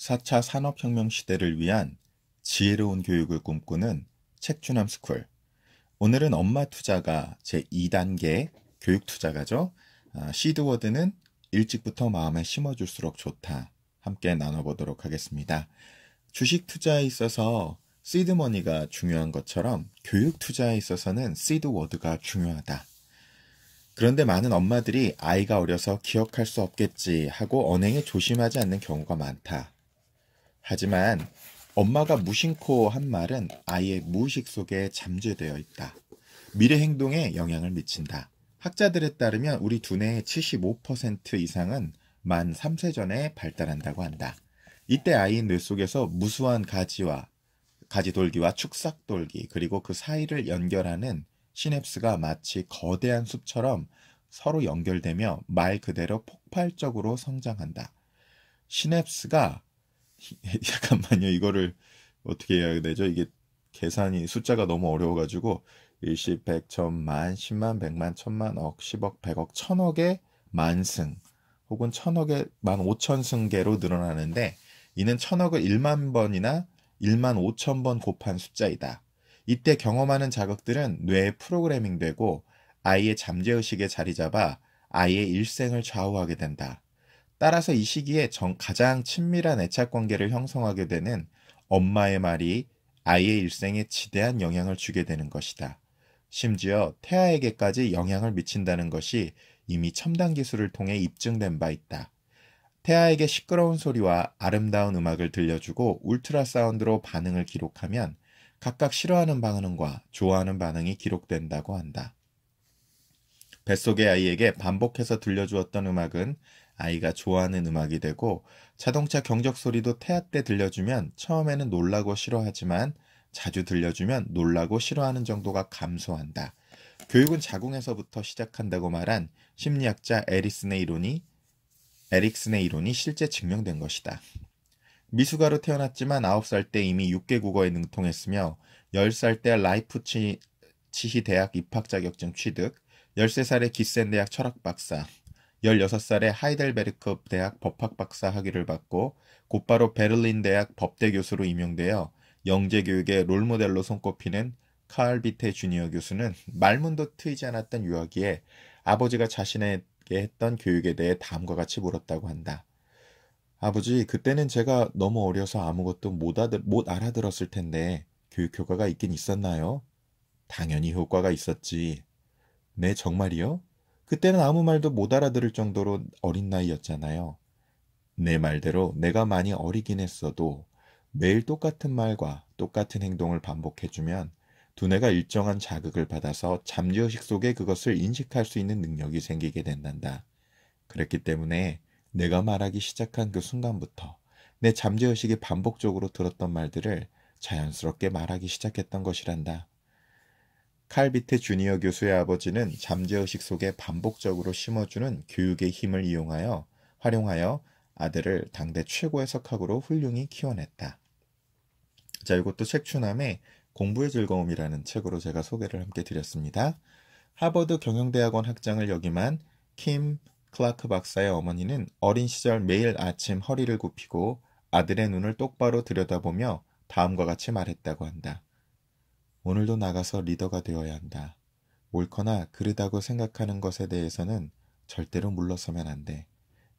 4차 산업혁명 시대를 위한 지혜로운 교육을 꿈꾸는 책주남스쿨. 오늘은 엄마 투자가 제2단계 교육 투자가죠. 아, 시드워드는 일찍부터 마음에 심어줄수록 좋다. 함께 나눠보도록 하겠습니다. 주식 투자에 있어서 시드머니가 중요한 것처럼 교육 투자에 있어서는 시드워드가 중요하다. 그런데 많은 엄마들이 아이가 어려서 기억할 수 없겠지 하고 언행에 조심하지 않는 경우가 많다. 하지만 엄마가 무심코 한 말은 아이의 무의식 속에 잠재되어 있다. 미래 행동에 영향을 미친다. 학자들에 따르면 우리 두뇌의 75% 이상은 만 3세 전에 발달한다고 한다. 이때 아이의뇌 속에서 무수한 가지와 가지돌기와 축삭돌기 그리고 그 사이를 연결하는 시냅스가 마치 거대한 숲처럼 서로 연결되며 말 그대로 폭발적으로 성장한다. 시냅스가 잠깐만요. 이거를 어떻게 해야 되죠? 이게 계산이 숫자가 너무 어려워가지고 일십, 백, 천만, 십만, 백만, 천만, 억, 십억, 백억, 천억의 만승 혹은 천억의 만 오천승계로 늘어나는데 이는 천억을 일만 번이나 일만오천번 곱한 숫자이다. 이때 경험하는 자극들은 뇌에 프로그래밍되고 아이의 잠재의식에 자리 잡아 아이의 일생을 좌우하게 된다. 따라서 이 시기에 정, 가장 친밀한 애착 관계를 형성하게 되는 엄마의 말이 아이의 일생에 지대한 영향을 주게 되는 것이다. 심지어 태아에게까지 영향을 미친다는 것이 이미 첨단 기술을 통해 입증된 바 있다. 태아에게 시끄러운 소리와 아름다운 음악을 들려주고 울트라 사운드로 반응을 기록하면 각각 싫어하는 반응과 좋아하는 반응이 기록된다고 한다. 뱃속의 아이에게 반복해서 들려주었던 음악은 아이가 좋아하는 음악이 되고 자동차 경적 소리도 태아 때 들려주면 처음에는 놀라고 싫어하지만 자주 들려주면 놀라고 싫어하는 정도가 감소한다. 교육은 자궁에서부터 시작한다고 말한 심리학자 에릭슨의 이론이 에릭슨의 이론이 실제 증명된 것이다. 미숙아로 태어났지만 9살 때 이미 6개 국어에 능통했으며 10살 때 라이프치히 대학 입학 자격증 취득, 13살에 기센 대학 철학 박사, 1 6 살에 하이델베르크 대학 법학 박사 학위를 받고 곧바로 베를린 대학 법대 교수로 임용되어 영재 교육의 롤모델로 손꼽히는 칼 비테 주니어 교수는 말문도 트이지 않았던 유아기에 아버지가 자신에게 했던 교육에 대해 다음과 같이 물었다고 한다. 아버지, 그때는 제가 너무 어려서 아무것도 못, 아들, 못 알아들었을 텐데 교육 효과가 있긴 있었나요? 당연히 효과가 있었지. 네, 정말이요? 그때는 아무 말도 못 알아들을 정도로 어린 나이였잖아요. 내 말대로 내가 많이 어리긴 했어도 매일 똑같은 말과 똑같은 행동을 반복해주면 두뇌가 일정한 자극을 받아서 잠재의식 속에 그것을 인식할 수 있는 능력이 생기게 된단다. 그랬기 때문에 내가 말하기 시작한 그 순간부터 내 잠재의식이 반복적으로 들었던 말들을 자연스럽게 말하기 시작했던 것이란다. 칼비트 주니어 교수의 아버지는 잠재의식 속에 반복적으로 심어주는 교육의 힘을 이용하여 활용하여 아들을 당대 최고의 석학으로 훌륭히 키워냈다. 자, 이것도 책추남의 공부의 즐거움이라는 책으로 제가 소개를 함께 드렸습니다. 하버드 경영대학원 학장을 역임한 킴 클라크 박사의 어머니는 어린 시절 매일 아침 허리를 굽히고 아들의 눈을 똑바로 들여다보며 다음과 같이 말했다고 한다. 오늘도 나가서 리더가 되어야 한다. 옳거나 그르다고 생각하는 것에 대해서는 절대로 물러서면 안 돼.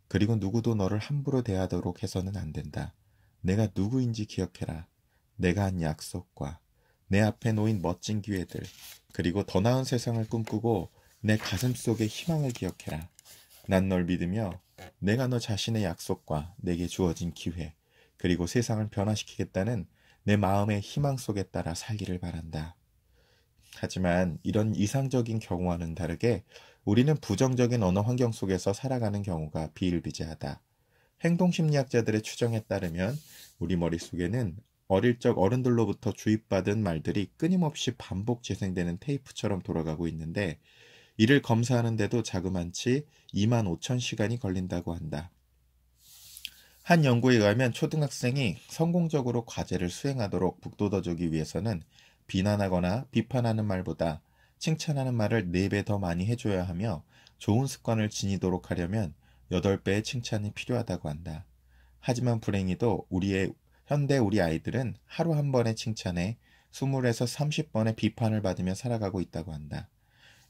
그리고 누구도 너를 함부로 대하도록 해서는 안 된다. 내가 누구인지 기억해라. 내가 한 약속과 내 앞에 놓인 멋진 기회들, 그리고 더 나은 세상을 꿈꾸고 내 가슴 속의 희망을 기억해라. 난 널 믿으며 내가 너 자신의 약속과 내게 주어진 기회, 그리고 세상을 변화시키겠다는 내 마음의 희망 속에 따라 살기를 바란다. 하지만 이런 이상적인 경우와는 다르게 우리는 부정적인 언어 환경 속에서 살아가는 경우가 비일비재하다. 행동심리학자들의 추정에 따르면 우리 머릿속에는 어릴 적 어른들로부터 주입받은 말들이 끊임없이 반복 재생되는 테이프처럼 돌아가고 있는데 이를 검사하는데도 자그만치 2만 5천 시간이 걸린다고 한다. 한 연구에 의하면 초등학생이 성공적으로 과제를 수행하도록 북돋아주기 위해서는 비난하거나 비판하는 말보다 칭찬하는 말을 4배 더 많이 해줘야 하며 좋은 습관을 지니도록 하려면 8배의 칭찬이 필요하다고 한다. 하지만 불행히도 우리의 현대 우리 아이들은 하루 한 번의 칭찬에 20에서 30번의 비판을 받으며 살아가고 있다고 한다.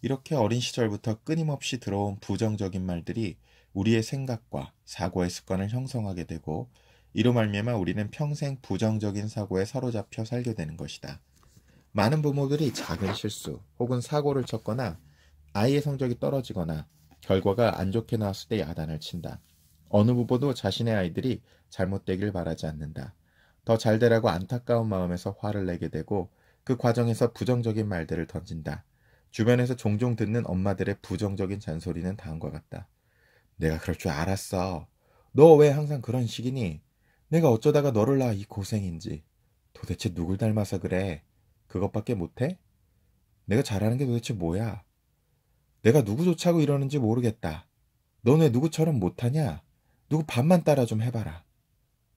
이렇게 어린 시절부터 끊임없이 들어온 부정적인 말들이 우리의 생각과 사고의 습관을 형성하게 되고 이로 말미암아 우리는 평생 부정적인 사고에 사로잡혀 살게 되는 것이다. 많은 부모들이 작은 실수 혹은 사고를 쳤거나 아이의 성적이 떨어지거나 결과가 안 좋게 나왔을 때 야단을 친다. 어느 부모도 자신의 아이들이 잘못되길 바라지 않는다. 더 잘되라고 안타까운 마음에서 화를 내게 되고 그 과정에서 부정적인 말들을 던진다. 주변에서 종종 듣는 엄마들의 부정적인 잔소리는 다음과 같다. 내가 그럴 줄 알았어. 너 왜 항상 그런 식이니? 내가 어쩌다가 너를 낳아 이 고생인지. 도대체 누굴 닮아서 그래? 그것밖에 못해? 내가 잘하는 게 도대체 뭐야? 내가 누구 조차고 이러는지 모르겠다. 너네 누구처럼 못하냐? 누구 반만 따라 좀 해봐라.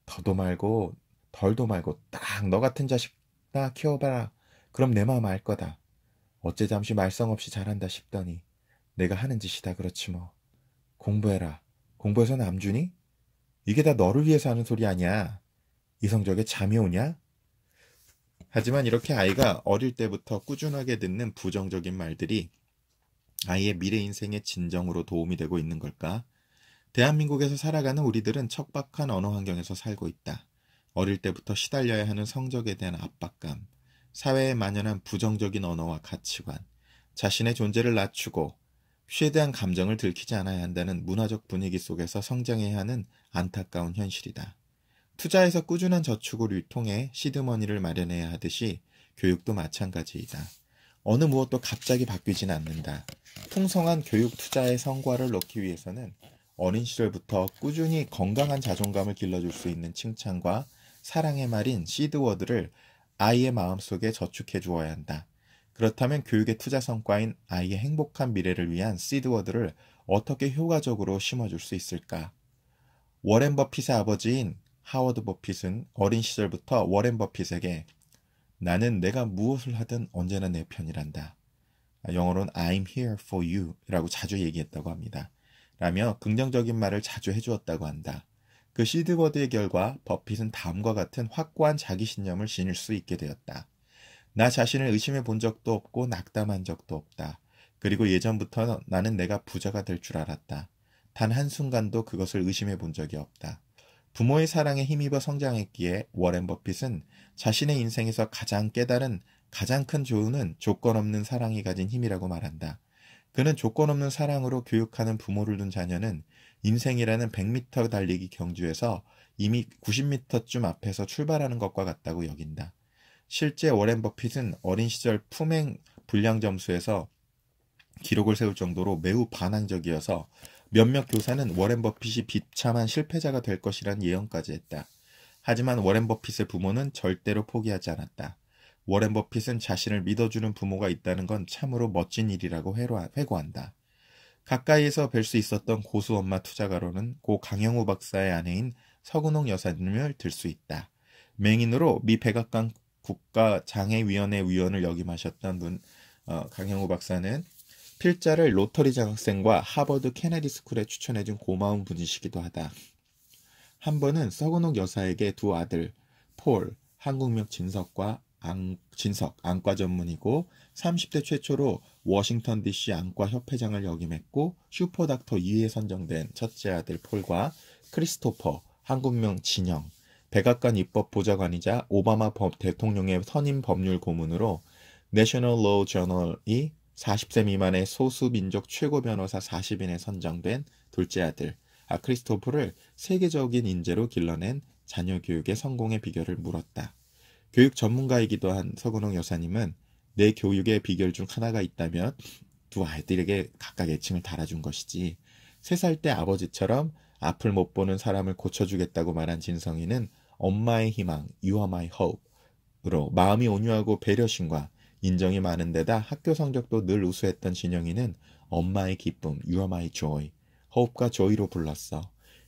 더도 말고 덜도 말고 딱 너 같은 자식 나 키워봐라. 그럼 내 마음 알 거다. 어째 잠시 말썽 없이 잘한다 싶더니 내가 하는 짓이다 그렇지 뭐. 공부해라. 공부해서 남주니? 이게 다 너를 위해서 하는 소리 아니야. 이성적에 잠이 오냐? 하지만 이렇게 아이가 어릴 때부터 꾸준하게 듣는 부정적인 말들이 아이의 미래 인생의 진정으로 도움이 되고 있는 걸까? 대한민국에서 살아가는 우리들은 척박한 언어 환경에서 살고 있다. 어릴 때부터 시달려야 하는 성적에 대한 압박감, 사회에 만연한 부정적인 언어와 가치관, 자신의 존재를 낮추고 쉬에 대한 감정을 들키지 않아야 한다는 문화적 분위기 속에서 성장해야 하는 안타까운 현실이다. 투자에서 꾸준한 저축을 유통해 시드머니를 마련해야 하듯이 교육도 마찬가지이다. 어느 무엇도 갑자기 바뀌진 않는다. 풍성한 교육 투자의 성과를 놓기 위해서는 어린 시절부터 꾸준히 건강한 자존감을 길러줄 수 있는 칭찬과 사랑의 말인 시드워드를 아이의 마음속에 저축해 주어야 한다. 그렇다면 교육의 투자 성과인 아이의 행복한 미래를 위한 시드워드를 어떻게 효과적으로 심어줄 수 있을까? 워렌 버핏의 아버지인 하워드 버핏은 어린 시절부터 워렌 버핏에게 나는 내가 무엇을 하든 언제나 내 편이란다. 영어로는 I'm here for you 라고 자주 얘기했다고 합니다. 라며 긍정적인 말을 자주 해주었다고 한다. 그 시드워드의 결과 버핏은 다음과 같은 확고한 자기 신념을 지닐 수 있게 되었다. 나 자신을 의심해 본 적도 없고 낙담한 적도 없다. 그리고 예전부터 나는 내가 부자가 될 줄 알았다. 단 한순간도 그것을 의심해 본 적이 없다. 부모의 사랑에 힘입어 성장했기에 워렌 버핏은 자신의 인생에서 가장 깨달은 가장 큰 조언은 조건 없는 사랑이 가진 힘이라고 말한다. 그는 조건 없는 사랑으로 교육하는 부모를 둔 자녀는 인생이라는 100m 달리기 경주에서 이미 90m쯤 앞에서 출발하는 것과 같다고 여긴다. 실제 워렌 버핏은 어린 시절 품행 불량 점수에서 기록을 세울 정도로 매우 반항적이어서 몇몇 교사는 워렌 버핏이 비참한 실패자가 될 것이란 예언까지 했다. 하지만 워렌 버핏의 부모는 절대로 포기하지 않았다. 워렌 버핏은 자신을 믿어주는 부모가 있다는 건 참으로 멋진 일이라고 회고한다. 가까이에서 뵐 수 있었던 고수 엄마 투자가로는 고 강영우 박사의 아내인 서근홍 여사님을 들 수 있다. 맹인으로 미 백악관 국가장애위원회 위원을 역임하셨던 분 어, 강형우 박사는 필자를 로터리 장학생과 하버드 케네디 스쿨에 추천해준 고마운 분이시기도 하다. 한 번은 서근옥 여사에게 두 아들 폴 한국명 진석과 안, 진석 안과 전문이고 30대 최초로 워싱턴 DC 안과 협회장을 역임했고 슈퍼닥터 2에 위 선정된 첫째 아들 폴과 크리스토퍼 한국명 진영 백악관 입법보좌관이자 오바마 대통령의 선임 법률 고문으로 National Law Journal이 40세 미만의 소수민족 최고 변호사 40인에 선정된 둘째 아들 아크리스토프를 세계적인 인재로 길러낸 자녀 교육의 성공의 비결을 물었다. 교육 전문가이기도 한 서근홍 여사님은 내 교육의 비결 중 하나가 있다면 두 아이들에게 각각 애칭을 달아준 것이지. 세 살 때 아버지처럼 앞을 못 보는 사람을 고쳐주겠다고 말한 진성이는 엄마의 희망, You are my hope으로 마음이 온유하고 배려심과 인정이 많은 데다 학교 성적도 늘 우수했던 진영이는 엄마의 기쁨, You are my joy, hope과 joy로 불렀어.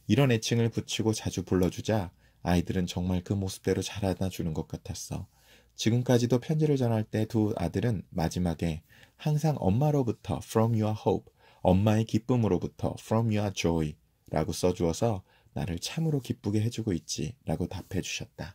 이런 애칭을 붙이고 자주 불러주자 아이들은 정말 그 모습대로 잘안다주는것 같았어. 지금까지도 편지를 전할 때 두 아들은 마지막에 항상 엄마로부터 from your hope, 엄마의 기쁨으로부터 from your joy 라고 써주어서 나를 참으로 기쁘게 해주고 있지 라고 답해 주셨다.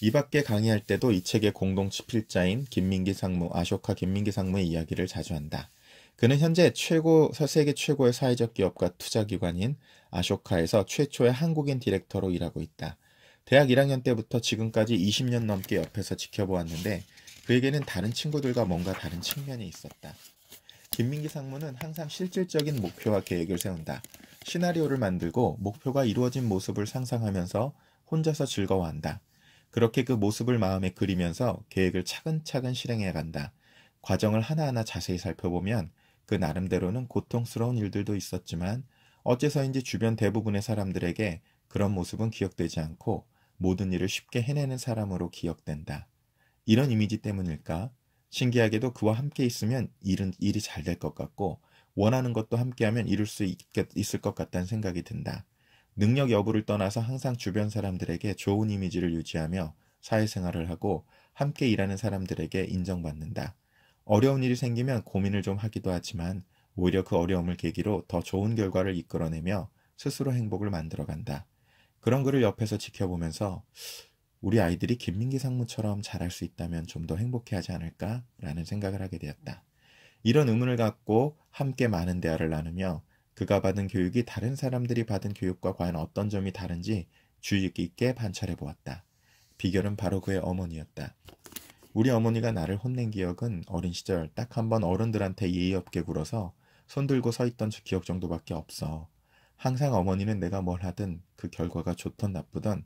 이 밖에 강의할 때도 이 책의 공동 집필자인 김민기 상무, 아쇼카 김민기 상무의 이야기를 자주 한다. 그는 현재 최고, 세계 최고의 사회적 기업과 투자기관인 아쇼카에서 최초의 한국인 디렉터로 일하고 있다. 대학 1학년 때부터 지금까지 20년 넘게 옆에서 지켜보았는데 그에게는 다른 친구들과 뭔가 다른 측면이 있었다. 김민기 상무는 항상 실질적인 목표와 계획을 세운다. 시나리오를 만들고 목표가 이루어진 모습을 상상하면서 혼자서 즐거워한다. 그렇게 그 모습을 마음에 그리면서 계획을 차근차근 실행해 간다. 과정을 하나하나 자세히 살펴보면 그 나름대로는 고통스러운 일들도 있었지만 어째서인지 주변 대부분의 사람들에게 그런 모습은 기억되지 않고 모든 일을 쉽게 해내는 사람으로 기억된다. 이런 이미지 때문일까? 신기하게도 그와 함께 있으면 일은 일이 잘 될 것 같고 원하는 것도 함께하면 이룰 수 있겠, 있을 것 같다는 생각이 든다. 능력 여부를 떠나서 항상 주변 사람들에게 좋은 이미지를 유지하며 사회생활을 하고 함께 일하는 사람들에게 인정받는다. 어려운 일이 생기면 고민을 좀 하기도 하지만 오히려 그 어려움을 계기로 더 좋은 결과를 이끌어내며 스스로 행복을 만들어간다. 그런 글을 옆에서 지켜보면서 우리 아이들이 김민기 상무처럼 잘할 수 있다면 좀 더 행복해하지 않을까라는 생각을 하게 되었다. 이런 의문을 갖고 함께 많은 대화를 나누며 그가 받은 교육이 다른 사람들이 받은 교육과 과연 어떤 점이 다른지 주의 깊게 반찰해 보았다. 비결은 바로 그의 어머니였다. 우리 어머니가 나를 혼낸 기억은 어린 시절 딱 한 번 어른들한테 예의 없게 굴어서 손 들고 서 있던 기억 정도밖에 없어. 항상 어머니는 내가 뭘 하든 그 결과가 좋든나쁘든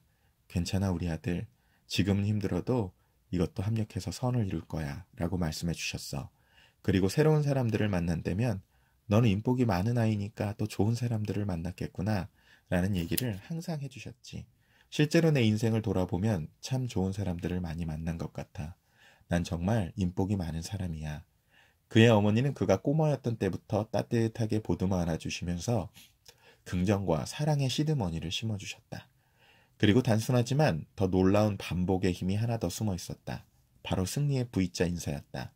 괜찮아 우리 아들 지금은 힘들어도 이것도 합력해서 선을 이룰 거야 라고 말씀해 주셨어. 그리고 새로운 사람들을 만난다면 너는 인복이 많은 아이니까 또 좋은 사람들을 만났겠구나 라는 얘기를 항상 해주셨지. 실제로 내 인생을 돌아보면 참 좋은 사람들을 많이 만난 것 같아. 난 정말 인복이 많은 사람이야. 그의 어머니는 그가 꼬마였던 때부터 따뜻하게 보듬어 안아주시면서 긍정과 사랑의 시드머니를 심어주셨다. 그리고 단순하지만 더 놀라운 반복의 힘이 하나 더 숨어 있었다. 바로 승리의 V자 인사였다.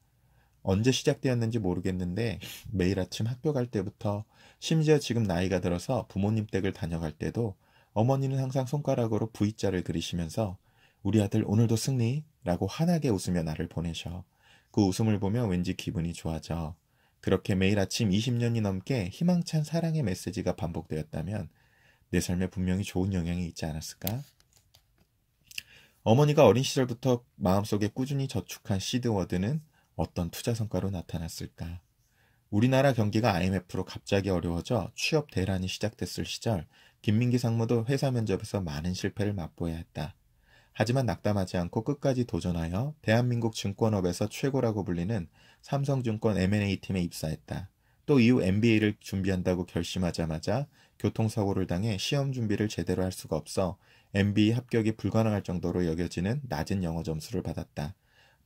언제 시작되었는지 모르겠는데 매일 아침 학교 갈 때부터 심지어 지금 나이가 들어서 부모님 댁을 다녀갈 때도 어머니는 항상 손가락으로 V자를 그리시면서 우리 아들 오늘도 승리 라고 환하게 웃으며 나를 보내셔. 그 웃음을 보며 왠지 기분이 좋아져. 그렇게 매일 아침 20년이 넘게 희망찬 사랑의 메시지가 반복되었다면 내 삶에 분명히 좋은 영향이 있지 않았을까? 어머니가 어린 시절부터 마음속에 꾸준히 저축한 시드워드는 어떤 투자 성과로 나타났을까? 우리나라 경기가 IMF로 갑자기 어려워져 취업 대란이 시작됐을 시절 김민기 상무도 회사 면접에서 많은 실패를 맛보야 했다. 하지만 낙담하지 않고 끝까지 도전하여 대한민국 증권업에서 최고라고 불리는 삼성증권 M&A팀에 입사했다. 또 이후 MBA를 준비한다고 결심하자마자 교통사고를 당해 시험 준비를 제대로 할 수가 없어 MBA 합격이 불가능할 정도로 여겨지는 낮은 영어 점수를 받았다.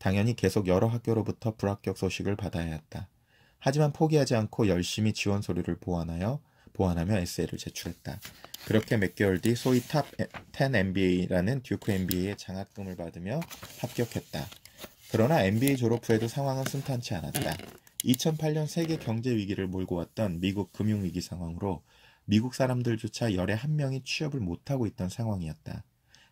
당연히 계속 여러 학교로부터 불합격 소식을 받아야 했다. 하지만 포기하지 않고 열심히 지원 서류를 보완하여 보완하며 에세이를 제출했다. 그렇게 몇 개월 뒤 소위 탑 10 MBA라는 듀크 MBA의 장학금을 받으며 합격했다. 그러나 MBA 졸업 후에도 상황은 순탄치 않았다. 2008년 세계 경제 위기를 몰고 왔던 미국 금융 위기 상황으로 미국 사람들조차 열에 한 명이 취업을 못하고 있던 상황이었다.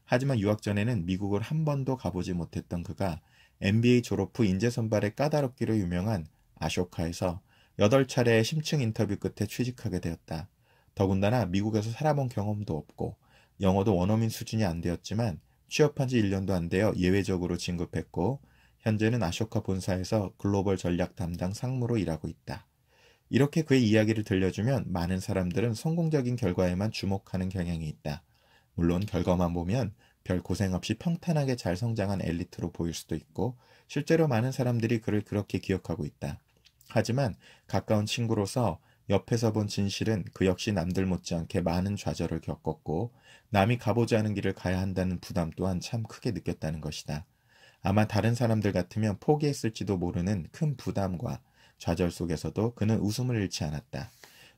하지만 유학 전에는 미국을 한 번도 가보지 못했던 그가 n b a 졸업 후 인재 선발에 까다롭기로 유명한 아쇼카에서 8차례의 심층 인터뷰 끝에 취직하게 되었다. 더군다나 미국에서 살아본 경험도 없고 영어도 원어민 수준이 안 되었지만 취업한 지 1년도 안 되어 예외적으로 진급했고 현재는 아쇼카 본사에서 글로벌 전략 담당 상무로 일하고 있다. 이렇게 그의 이야기를 들려주면 많은 사람들은 성공적인 결과에만 주목하는 경향이 있다. 물론 결과만 보면 별 고생 없이 평탄하게 잘 성장한 엘리트로 보일 수도 있고 실제로 많은 사람들이 그를 그렇게 기억하고 있다. 하지만 가까운 친구로서 옆에서 본 진실은 그 역시 남들 못지않게 많은 좌절을 겪었고 남이 가보지 않은 길을 가야 한다는 부담 또한 참 크게 느꼈다는 것이다. 아마 다른 사람들 같으면 포기했을지도 모르는 큰 부담과 좌절 속에서도 그는 웃음을 잃지 않았다.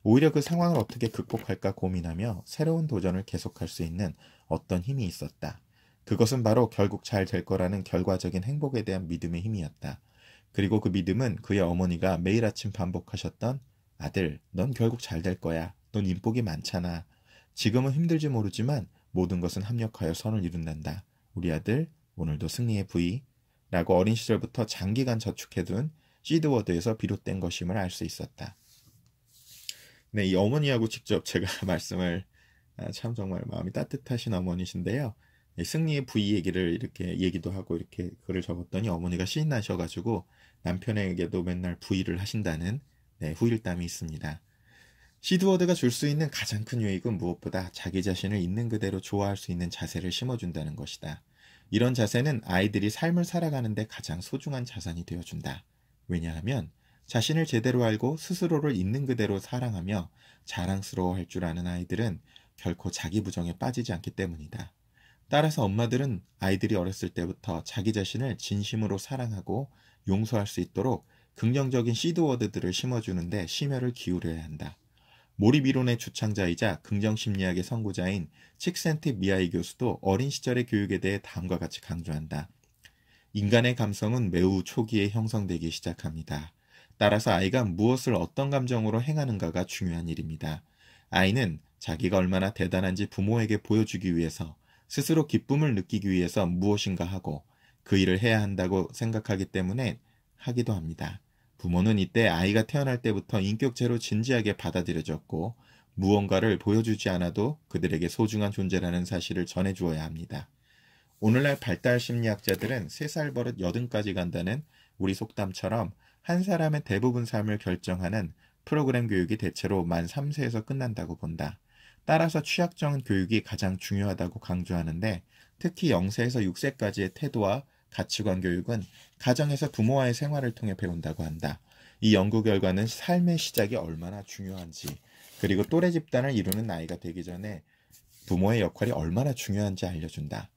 오히려 그 상황을 어떻게 극복할까 고민하며 새로운 도전을 계속할 수 있는 어떤 힘이 있었다. 그것은 바로 결국 잘 될 거라는 결과적인 행복에 대한 믿음의 힘이었다. 그리고 그 믿음은 그의 어머니가 매일 아침 반복하셨던 아들, 넌 결국 잘 될 거야. 넌 인복이 많잖아. 지금은 힘들지 모르지만 모든 것은 합력하여 선을 이룬단다. 우리 아들, 오늘도 승리의 부위. 라고 어린 시절부터 장기간 저축해둔 시드워드에서 비롯된 것임을 알 수 있었다. 네, 이 어머니하고 직접 제가 말씀을 아, 참 정말 마음이 따뜻하신 어머니신데요. 네, 승리의 부이 얘기를 이렇게 얘기도 하고 이렇게 글을 적었더니 어머니가 시인하셔가지고 남편에게도 맨날 부의를 하신다는 네, 후일담이 있습니다. 시드워드가 줄 수 있는 가장 큰 유익은 무엇보다 자기 자신을 있는 그대로 좋아할 수 있는 자세를 심어준다는 것이다. 이런 자세는 아이들이 삶을 살아가는데 가장 소중한 자산이 되어준다. 왜냐하면 자신을 제대로 알고 스스로를 있는 그대로 사랑하며 자랑스러워 할줄 아는 아이들은 결코 자기 부정에 빠지지 않기 때문이다. 따라서 엄마들은 아이들이 어렸을 때부터 자기 자신을 진심으로 사랑하고 용서할 수 있도록 긍정적인 시드워드들을 심어주는데 심혈을 기울여야 한다. 몰입 이론의 주창자이자 긍정심리학의 선구자인 칙센트 미아이 교수도 어린 시절의 교육에 대해 다음과 같이 강조한다. 인간의 감성은 매우 초기에 형성되기 시작합니다. 따라서 아이가 무엇을 어떤 감정으로 행하는가가 중요한 일입니다. 아이는 자기가 얼마나 대단한지 부모에게 보여주기 위해서 스스로 기쁨을 느끼기 위해서 무엇인가 하고 그 일을 해야 한다고 생각하기 때문에 하기도 합니다. 부모는 이때 아이가 태어날 때부터 인격체로 진지하게 받아들여졌고 무언가를 보여주지 않아도 그들에게 소중한 존재라는 사실을 전해주어야 합니다. 오늘날 발달 심리학자들은 3살 버릇 8든까지 간다는 우리 속담처럼 한 사람의 대부분 삶을 결정하는 프로그램 교육이 대체로 만 3세에서 끝난다고 본다. 따라서 취약점 교육이 가장 중요하다고 강조하는데 특히 0세에서 6세까지의 태도와 가치관 교육은 가정에서 부모와의 생활을 통해 배운다고 한다. 이 연구 결과는 삶의 시작이 얼마나 중요한지 그리고 또래 집단을 이루는 나이가 되기 전에 부모의 역할이 얼마나 중요한지 알려준다.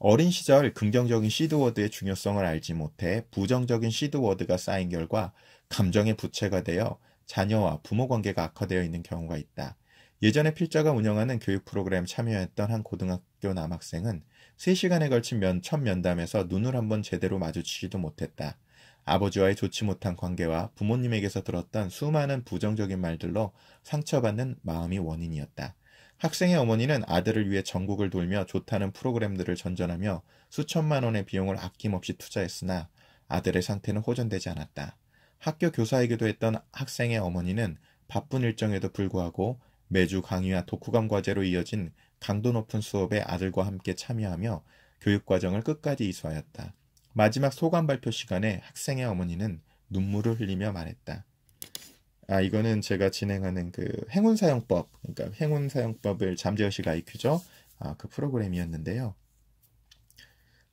어린 시절 긍정적인 시드워드의 중요성을 알지 못해 부정적인 시드워드가 쌓인 결과 감정의 부채가 되어 자녀와 부모 관계가 악화되어 있는 경우가 있다. 예전에 필자가 운영하는 교육 프로그램 참여했던 한 고등학교 남학생은 3시간에 걸친 면, 첫 면담에서 눈을 한번 제대로 마주치지도 못했다. 아버지와의 좋지 못한 관계와 부모님에게서 들었던 수많은 부정적인 말들로 상처받는 마음이 원인이었다. 학생의 어머니는 아들을 위해 전국을 돌며 좋다는 프로그램들을 전전하며 수천만 원의 비용을 아낌없이 투자했으나 아들의 상태는 호전되지 않았다. 학교 교사이기도 했던 학생의 어머니는 바쁜 일정에도 불구하고 매주 강의와 독후감 과제로 이어진 강도 높은 수업에 아들과 함께 참여하며 교육과정을 끝까지 이수하였다. 마지막 소감 발표 시간에 학생의 어머니는 눈물을 흘리며 말했다. 아 이거는 제가 진행하는 그 행운 사용법 그러니까 행운 사용법을 잠재의식 IQ죠 아, 그 프로그램이었는데요.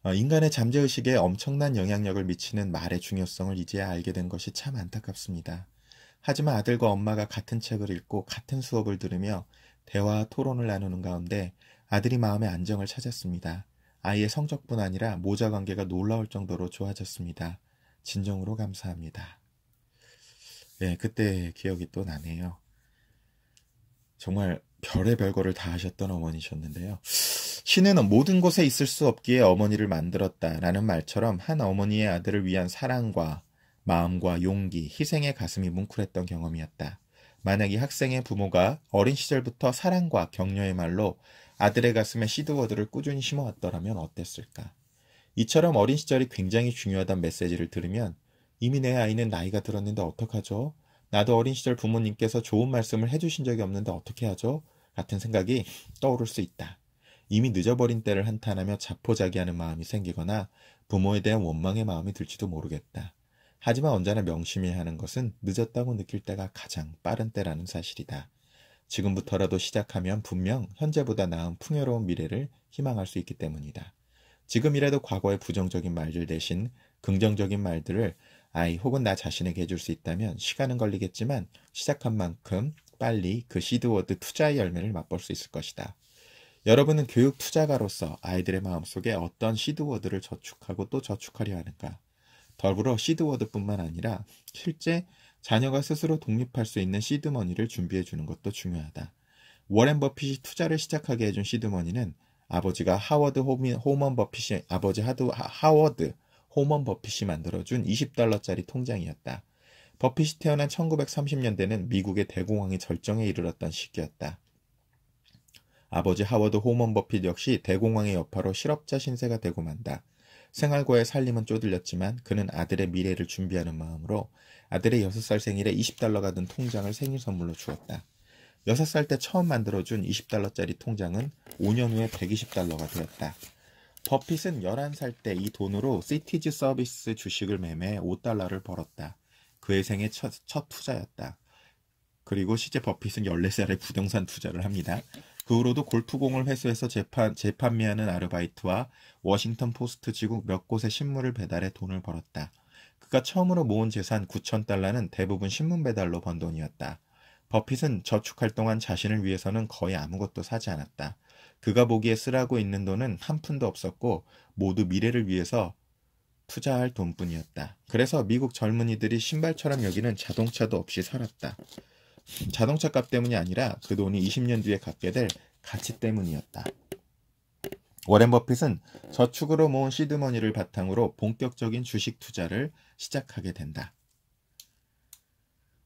어, 인간의 잠재의식에 엄청난 영향력을 미치는 말의 중요성을 이제야 알게 된 것이 참 안타깝습니다. 하지만 아들과 엄마가 같은 책을 읽고 같은 수업을 들으며 대화 토론을 나누는 가운데 아들이 마음의 안정을 찾았습니다. 아이의 성적뿐 아니라 모자 관계가 놀라울 정도로 좋아졌습니다. 진정으로 감사합니다. 예, 그때 기억이 또 나네요. 정말 별의별 거를 다 하셨던 어머니셨는데요. 신은 모든 곳에 있을 수 없기에 어머니를 만들었다라는 말처럼 한 어머니의 아들을 위한 사랑과 마음과 용기, 희생의 가슴이 뭉클했던 경험이었다. 만약 이 학생의 부모가 어린 시절부터 사랑과 격려의 말로 아들의 가슴에 시드워드를 꾸준히 심어왔더라면 어땠을까? 이처럼 어린 시절이 굉장히 중요하단 메시지를 들으면 이미 내 아이는 나이가 들었는데 어떡하죠? 나도 어린 시절 부모님께서 좋은 말씀을 해주신 적이 없는데 어떻게 하죠? 같은 생각이 떠오를 수 있다. 이미 늦어버린 때를 한탄하며 자포자기하는 마음이 생기거나 부모에 대한 원망의 마음이 들지도 모르겠다. 하지만 언제나 명심해야 하는 것은 늦었다고 느낄 때가 가장 빠른 때라는 사실이다. 지금부터라도 시작하면 분명 현재보다 나은 풍요로운 미래를 희망할 수 있기 때문이다. 지금이라도 과거의 부정적인 말들 대신 긍정적인 말들을 아이 혹은 나 자신에게 해줄 수 있다면 시간은 걸리겠지만 시작한 만큼 빨리 그 시드워드 투자의 열매를 맛볼 수 있을 것이다. 여러분은 교육 투자가로서 아이들의 마음속에 어떤 시드워드를 저축하고 또 저축하려 하는가? 더불어 시드워드뿐만 아니라 실제 자녀가 스스로 독립할 수 있는 시드머니를 준비해 주는 것도 중요하다. 워렌 버핏이 투자를 시작하게 해준 시드머니는 아버지가 하워드 호미, 호먼 버핏의 아버지 하드, 하, 하워드 호먼 버핏이 만들어준 20달러짜리 통장이었다. 버핏이 태어난 1930년대는 미국의 대공황이 절정에 이르렀던 시기였다. 아버지 하워드 호먼 버핏 역시 대공황의 여파로 실업자 신세가 되고 만다. 생활과의 살림은 쪼들렸지만 그는 아들의 미래를 준비하는 마음으로 아들의 6살 생일에 20달러가 든 통장을 생일 선물로 주었다. 6살 때 처음 만들어준 20달러짜리 통장은 5년 후에 120달러가 되었다. 버핏은 11살 때 이 돈으로 시티즈 서비스 주식을 매매해 5달러를 벌었다. 그의 생애 첫, 첫 투자였다. 그리고 실제 버핏은 14살에 부동산 투자를 합니다. 그 후로도 골프공을 회수해서 재판, 재판매하는 아르바이트와 워싱턴 포스트 지구몇 곳의 신문을 배달해 돈을 벌었다. 그가 처음으로 모은 재산 9,000달러는 대부분 신문 배달로 번 돈이었다. 버핏은 저축할 동안 자신을 위해서는 거의 아무것도 사지 않았다. 그가 보기에 쓰라고 있는 돈은 한 푼도 없었고 모두 미래를 위해서 투자할 돈뿐이었다. 그래서 미국 젊은이들이 신발처럼 여기는 자동차도 없이 살았다. 자동차 값 때문이 아니라 그 돈이 20년 뒤에 갚게 될 가치 때문이었다. 워렌 버핏은 저축으로 모은 시드머니를 바탕으로 본격적인 주식 투자를 시작하게 된다.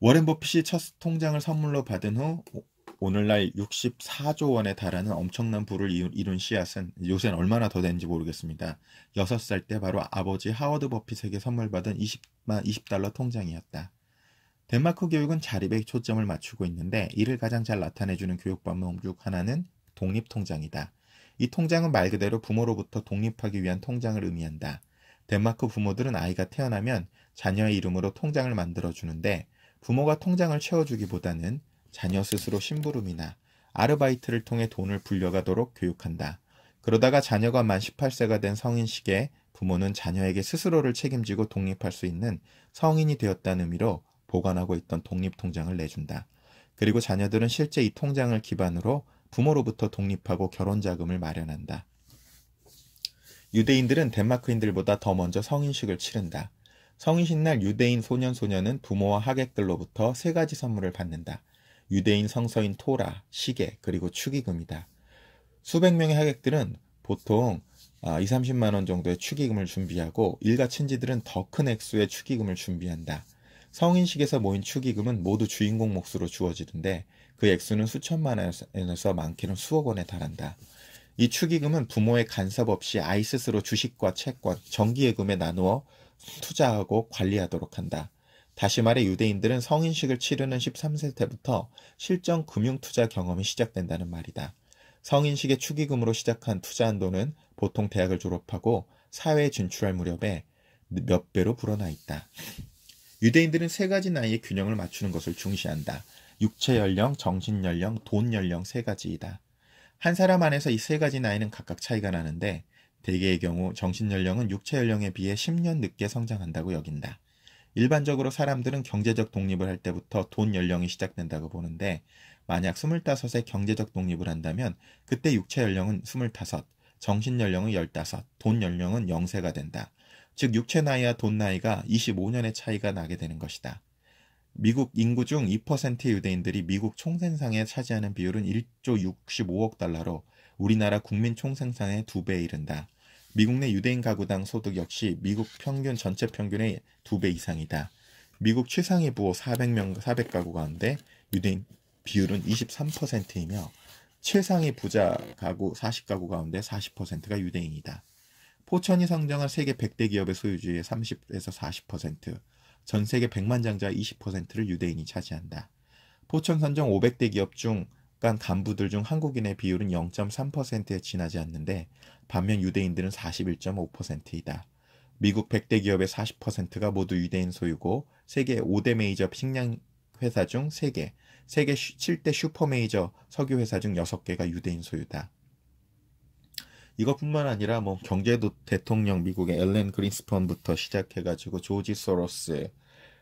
워렌 버핏이 첫 통장을 선물로 받은 후 오늘날 64조 원에 달하는 엄청난 부를 이룬 씨앗은 요새는 얼마나 더 되는지 모르겠습니다. 6살 때 바로 아버지 하워드 버핏에게 선물받은 20만 20달러 통장이었다. 덴마크 교육은 자립에 초점을 맞추고 있는데 이를 가장 잘 나타내주는 교육 방법 중 하나는 독립통장이다. 이 통장은 말 그대로 부모로부터 독립하기 위한 통장을 의미한다. 덴마크 부모들은 아이가 태어나면 자녀의 이름으로 통장을 만들어 주는데 부모가 통장을 채워주기보다는 자녀 스스로 심부름이나 아르바이트를 통해 돈을 불려가도록 교육한다. 그러다가 자녀가 만 18세가 된 성인 시기에 부모는 자녀에게 스스로를 책임지고 독립할 수 있는 성인이 되었다는 의미로 보관하고 있던 독립통장을 내준다. 그리고 자녀들은 실제 이 통장을 기반으로 부모로부터 독립하고 결혼 자금을 마련한다. 유대인들은 덴마크인들보다 더 먼저 성인식을 치른다. 성인식 날 유대인 소년 소녀는 부모와 하객들로부터 세 가지 선물을 받는다. 유대인 성서인 토라, 시계, 그리고 축의금이다. 수백 명의 하객들은 보통 20, 아, 30만 원 정도의 축의금을 준비하고 일가 친지들은 더 큰 액수의 축의금을 준비한다. 성인식에서 모인 축의금은 모두 주인공 몫으로 주어지는데 그 액수는 수천만 원에서 많게는 수억 원에 달한다. 이 축의금은 부모의 간섭 없이 아이 스스로 주식과 채권, 정기예금에 나누어 투자하고 관리하도록 한다. 다시 말해 유대인들은 성인식을 치르는 13세 때부터 실전 금융 투자 경험이 시작된다는 말이다. 성인식의 축의금으로 시작한 투자한 돈은 보통 대학을 졸업하고 사회에 진출할 무렵에 몇 배로 불어나 있다. 유대인들은 세 가지 나이의 균형을 맞추는 것을 중시한다. 육체 연령, 정신 연령, 돈 연령 세 가지이다. 한 사람 안에서 이 세 가지 나이는 각각 차이가 나는데 대개의 경우 정신 연령은 육체 연령에 비해 10년 늦게 성장한다고 여긴다. 일반적으로 사람들은 경제적 독립을 할 때부터 돈 연령이 시작된다고 보는데 만약 25에 경제적 독립을 한다면 그때 육체 연령은 25, 정신 연령은 15, 돈 연령은 0세가 된다. 즉 육체 나이와 돈 나이가 25년의 차이가 나게 되는 것이다. 미국 인구 중 2%의 유대인들이 미국 총생산에 차지하는 비율은 1조 65억 달러로 우리나라 국민 총생산의 2 배에 이른다. 미국 내 유대인 가구당 소득 역시 미국 평균 전체 평균의 두 배 이상이다. 미국 최상위 부호 400명 400가구 가운데 유대인 비율은 23%이며 최상위 부자 가구 40가구 가운데 40%가 유대인이다. 포천이 상장한 세계 100대 기업의 소유주의 30에서 40%, 전 세계 100만 장자 20%를 유대인이 차지한다. 포천 선정 500대 기업 중북 간부들 중 한국인의 비율은 0.3%에 지나지 않는데 반면 유대인들은 41.5%이다. 미국 100대 기업의 40%가 모두 유대인 소유고 세계 5대 메이저 식량 회사 중 3개, 세계 7대 슈퍼 메이저 석유 회사 중 6개가 유대인 소유다. 이것뿐만 아니라 뭐 경제도 대통령 미국의 엘렌 그린스펀부터 시작해가지고 조지 소로스,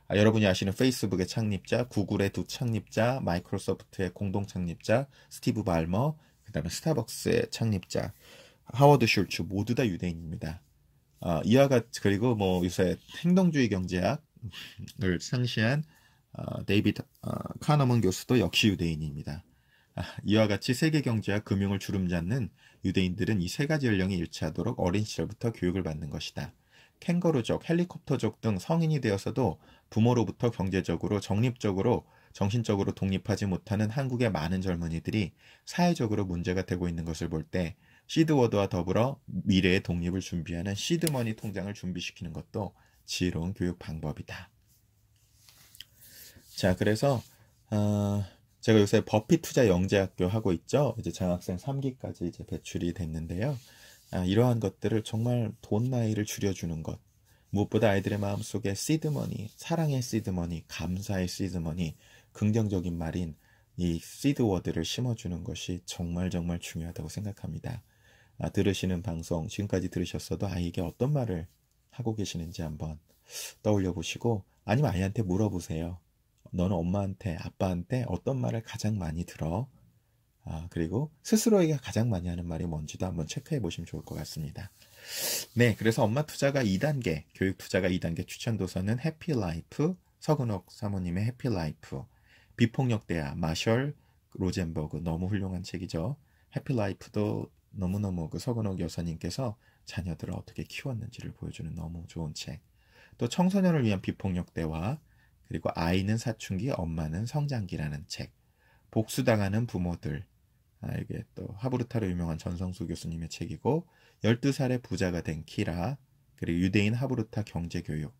아, 여러분이 아시는 페이스북의 창립자, 구글의 두 창립자, 마이크로소프트의 공동 창립자, 스티브 발머, 그 다음에 스타벅스의 창립자, 하워드 슐츠 모두 다 유대인입니다. 아, 이와 같이, 그리고 뭐 요새 행동주의 경제학을 상시한 아, 데이비드 아, 카너먼 교수도 역시 유대인입니다. 아, 이와 같이 세계 경제와 금융을 주름잡는 유대인들은 이 세 가지 연령이 일치하도록 어린 시절부터 교육을 받는 것이다. 캥거루족, 헬리콥터족 등 성인이 되어서도 부모로부터 경제적으로 정립적으로 정신적으로 독립하지 못하는 한국의 많은 젊은이들이 사회적으로 문제가 되고 있는 것을 볼 때 시드워드와 더불어 미래의 독립을 준비하는 시드머니 통장을 준비시키는 것도 지혜로운 교육 방법이다. 자, 그래서 어, 제가 요새 버피 투자 영재학교 하고 있죠. 이제 장학생 3기까지 이제 배출이 됐는데요. 아, 이러한 것들을 정말 돈 나이를 줄여주는 것. 무엇보다 아이들의 마음속에 시드머니, 사랑의 시드머니, 감사의 시드머니, 긍정적인 말인 이 시드워드를 심어주는 것이 정말 정말 중요하다고 생각합니다. 아, 들으시는 방송, 지금까지 들으셨어도 아이에게 어떤 말을 하고 계시는지 한번 떠올려 보시고, 아니면 아이한테 물어보세요. 너는 엄마한테, 아빠한테 어떤 말을 가장 많이 들어? 아, 그리고 스스로에게 가장 많이 하는 말이 뭔지도 한번 체크해 보시면 좋을 것 같습니다. 네, 그래서 엄마 투자가 2단계, 교육 투자가 2단계 추천 도서는 해피 라이프, 서근옥 사모님의 해피 라이프, 비폭력 대화 마셜, 로젠버그 너무 훌륭한 책이죠. 해피 라이프도 너무너무 그 서근옥 여사님께서 자녀들을 어떻게 키웠는지를 보여주는 너무 좋은 책. 또 청소년을 위한 비폭력 대화, 그리고 아이는 사춘기, 엄마는 성장기라는 책. 복수당하는 부모들, 아, 이게 또하부르타로 유명한 전성수 교수님의 책이고 1 2살에 부자가 된 키라 그리고 유대인 하부르타 경제교육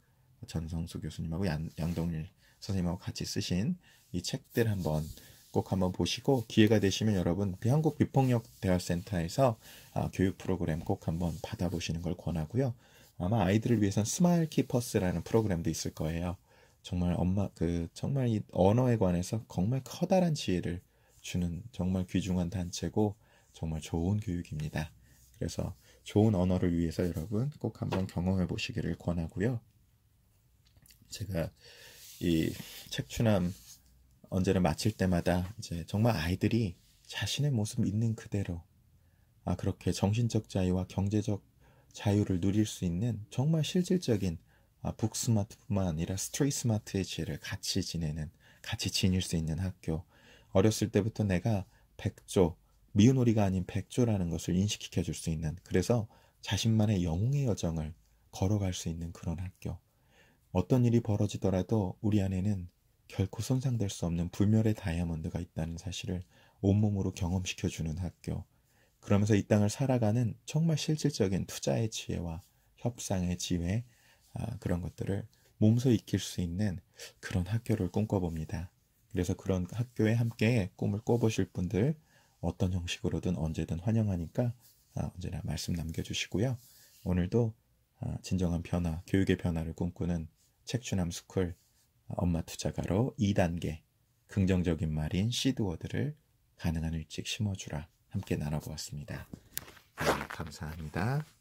전성수 교수님하고 양, 양동일 선생님하고 같이 쓰신 이 책들 한번 꼭 한번 보시고 기회가 되시면 여러분 한국 비폭력 대화센터에서 아, 교육 프로그램 꼭 한번 받아보시는 걸 권하고요. 아마 아이들을 위해선 스마일 키퍼스라는 프로그램도 있을 거예요. 정말 엄마 그 정말 이 언어에 관해서 정말 커다란 지혜를 주는 정말 귀중한 단체고 정말 좋은 교육입니다. 그래서 좋은 언어를 위해서 여러분 꼭 한번 경험해 보시기를 권하고요. 제가 이 책추남 언제나 마칠 때마다 이제 정말 아이들이 자신의 모습 있는 그대로 아 그렇게 정신적 자유와 경제적 자유를 누릴 수 있는 정말 실질적인 아, 북스마트뿐만 아니라 스트레이스마트의 지혜를 같이 지내는 같이 지닐 수 있는 학교 어렸을 때부터 내가 백조, 미운 오리가 아닌 백조라는 것을 인식시켜 줄 수 있는 그래서 자신만의 영웅의 여정을 걸어갈 수 있는 그런 학교. 어떤 일이 벌어지더라도 우리 안에는 결코 손상될 수 없는 불멸의 다이아몬드가 있다는 사실을 온몸으로 경험시켜 주는 학교. 그러면서 이 땅을 살아가는 정말 실질적인 투자의 지혜와 협상의 지혜, 아, 그런 것들을 몸소 익힐 수 있는 그런 학교를 꿈꿔봅니다. 그래서 그런 학교에 함께 꿈을 꿔보실 분들 어떤 형식으로든 언제든 환영하니까 아, 언제나 말씀 남겨주시고요. 오늘도 아, 진정한 변화, 교육의 변화를 꿈꾸는 책추남 스쿨 아, 엄마 투자가로 2단계 긍정적인 말인 시드워드를 가능한 일찍 심어주라 함께 나눠보았습니다. 네, 감사합니다.